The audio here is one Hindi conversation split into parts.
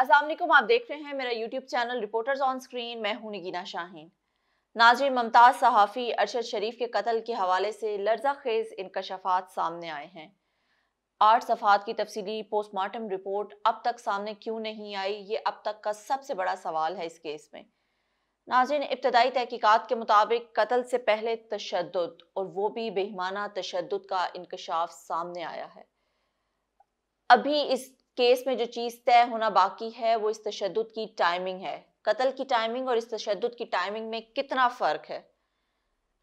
असलम आप देख रहे हैं मेरा YouTube channel reporters on screen मैं हूं नगीना शाहीन नाजिर मुमताज़ सहाफ़ी अरशद शरीफ के कत्ल के हवाले से लर्जा खेज इनकशफात सामने आए हैं आठ सफ़ात की तफसीली पोस्टमार्टम रिपोर्ट अब तक सामने क्यों नहीं आई ये अब तक का सबसे बड़ा सवाल है इस केस में नाजिन इब्तदाई तहकीक़ात के मुताबिक कत्ल से पहले तशद और वो भी बेहमाना तशद का इंकशाफ सामने आया है अभी इस केस में जो चीज़ तय होना बाकी है वो इस तशद की टाइमिंग है कत्ल की टाइमिंग और इस तशद की टाइमिंग में कितना फ़र्क है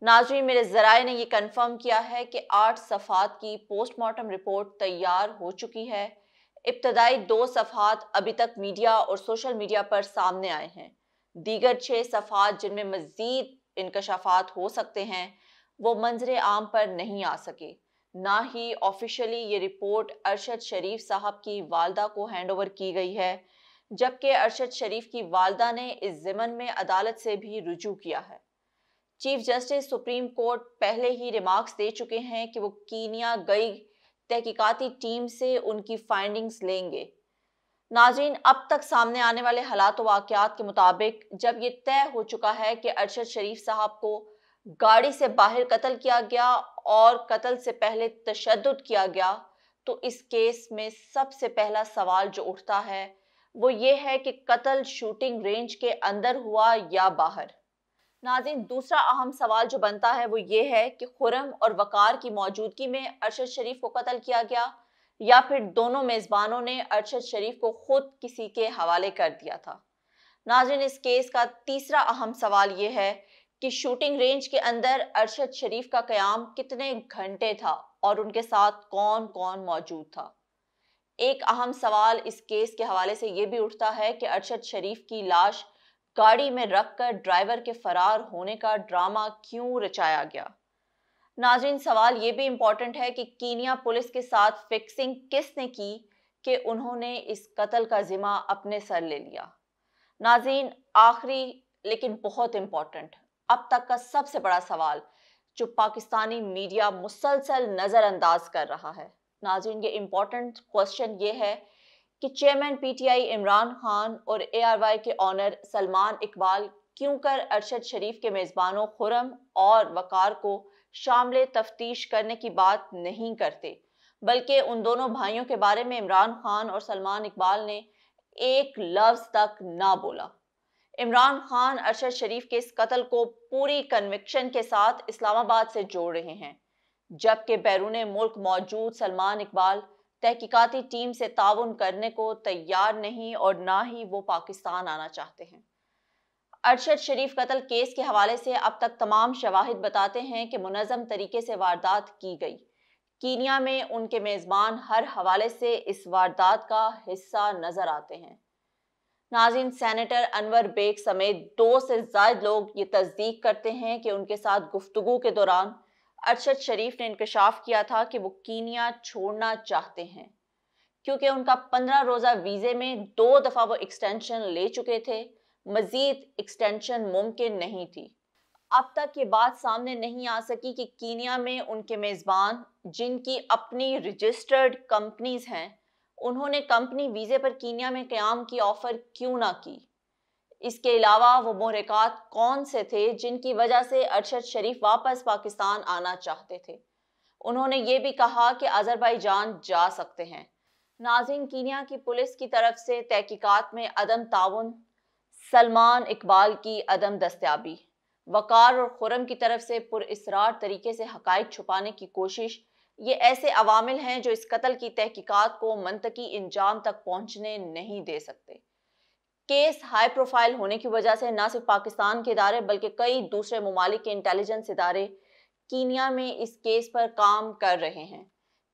नाजरी मेरे ज़राए ने यह कन्फर्म किया है कि आठ सफ़ात की पोस्टमार्टम रिपोर्ट तैयार हो चुकी है इब्तदाई दो सफ़ात अभी तक मीडिया और सोशल मीडिया पर सामने आए हैं दीगर छः सफ़ात जिनमें मज़ीद इनकशाफात हो सकते हैं वो मंजर आम पर नहीं आ सके ना ही ऑफिशियली ये रिपोर्ट अरशद शरीफ साहब की वालदा को हैंडओवर की गई है जबकि अरशद शरीफ की वालदा ने इस ज़िमन में अदालत से भी रुजू किया है चीफ जस्टिस सुप्रीम कोर्ट पहले ही रिमार्क्स दे चुके हैं कि वो कीनिया गई तहकीकती टीम से उनकी फाइंडिंग्स लेंगे नाजरीन अब तक सामने आने वाले हालात वाक़ात के मुताबिक जब ये तय हो चुका है कि अरशद शरीफ साहब को गाड़ी से बाहर कत्ल किया गया और कत्ल से पहले तशद किया गया तो इस केस में सबसे पहला सवाल जो उठता है वो ये है कि कत्ल शूटिंग रेंज के अंदर हुआ या बाहर नाजिन दूसरा अहम सवाल जो बनता है वो ये है कि खुरम और वकार की मौजूदगी में अरशद शरीफ को कत्ल किया गया या फिर दोनों मेज़बानों ने अरशद शरीफ को खुद किसी के हवाले कर दिया था नाजिन इस केस का तीसरा अहम सवाल ये है कि शूटिंग रेंज के अंदर अरशद शरीफ का क्याम कितने घंटे था और उनके साथ कौन कौन मौजूद था एक अहम सवाल इस केस के हवाले से ये भी उठता है कि अरशद शरीफ की लाश गाड़ी में रख कर ड्राइवर के फरार होने का ड्रामा क्यों रचाया गया नाजरीन सवाल ये भी इम्पॉर्टेंट है कि कीनिया पुलिस के साथ फिक्सिंग किसने की कि उन्होंने इस कत्ल का जिम्मा अपने सर ले लिया नाजीन आखिरी लेकिन बहुत इम्पॉर्टेंट अब तक का सबसे बड़ा सवाल जो पाकिस्तानी मीडिया मुसलसल नज़रअंदाज कर रहा है नाजिन ये इम्पोर्टेंट क्वेश्चन ये है कि चेयरमैन पीटीआई इमरान खान और एआरवाई के ऑनर सलमान इकबाल क्यों कर अरशद शरीफ के मेज़बानों खुरम और वकार को शामिल तफ्तीश करने की बात नहीं करते बल्कि उन दोनों भाइयों के बारे में इमरान खान और सलमान इकबाल ने एक लफ्ज़ तक ना बोला इमरान खान अरशद शरीफ के इस कत्ल को पूरी कन्विक्शन के साथ इस्लामाबाद से जोड़ रहे हैं जबकि बैरून मुल्क मौजूद सलमान इकबाल तहक़ीकती टीम से ताउन करने को तैयार नहीं और ना ही वो पाकिस्तान आना चाहते हैं अरशद शरीफ कत्ल केस के हवाले से अब तक तमाम शवाहद बताते हैं कि मुनज़म तरीके से वारदात की गई कीनिया में उनके मेज़बान हर हवाले से इस वारदात का हिस्सा नज़र आते हैं नाजिन सेनेटर अनवर बेग समेत दो से ज्यादा लोग ये तस्दीक करते हैं कि उनके साथ गुफ्तु के दौरान अरशद शरीफ ने इंकशाफ किया था कि वो कीनिया छोड़ना चाहते हैं क्योंकि उनका पंद्रह रोज़ा वीज़े में दो दफ़ा वो एक्सटेंशन ले चुके थे मज़ीद एक्सटेंशन मुमकिन नहीं थी अब तक ये बात सामने नहीं आ सकी कि कीनिया में उनके मेज़बान जिनकी अपनी रजिस्टर्ड कंपनीज हैं उन्होंने कंपनी वीज़े पर कीनिया में क्याम की ऑफ़र क्यों ना की इसके अलावा वो महरक़ात कौन से थे जिनकी वजह से अरशद शरीफ वापस पाकिस्तान आना चाहते थे उन्होंने ये भी कहा कि जान जा सकते हैं नाजिन कीनिया की पुलिस की तरफ से तहकीकत में अदम ताउन सलमान इकबाल की अदम दस्तियाबी वकार और खुरम की तरफ से पुरसरार तरीके से हकायक छुपाने की कोशिश ये ऐसे अवामिल हैं जो इस कत्ल की तहकीकात को मनतकी इंजाम तक पहुंचने नहीं दे सकते केस हाई प्रोफाइल होने की वजह से न सिर्फ पाकिस्तान के इदारे बल्कि कई दूसरे ममालिक के इंटेलिजेंस इदारे कीनिया में इस केस पर काम कर रहे हैं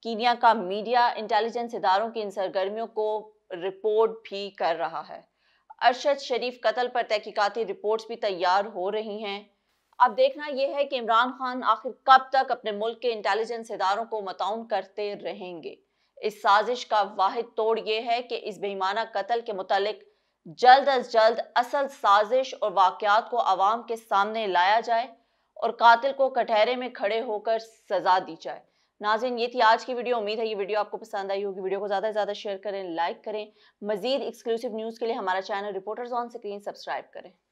कीनिया का मीडिया इंटेलिजेंस इदारों की इन सरगर्मियों को रिपोर्ट भी कर रहा है अरशद शरीफ कत्ल पर तहकीकती रिपोर्ट्स भी तैयार हो रही हैं अब देखना यह है कि इमरान खान आखिर कब तक अपने मुल्क के इंटेलिजेंस इदारों को मताउन करते रहेंगे इस साजिश का वाद तोड़ ये है कि इस बेईमाना कत्ल के मुतालिक जल्द अज जल्द असल साजिश और वाकयात को आवाम के सामने लाया जाए और कातिल को कटहरे में खड़े होकर सजा दी जाए नाजिन ये थी आज की वीडियो उम्मीद है ये वीडियो आपको पसंद आई होगी वीडियो को ज़्यादा से ज़्यादा शेयर करें लाइक करें मजीद एक्सक्लूसिव न्यूज़ के लिए हमारा channel reporters on screen subscribe करें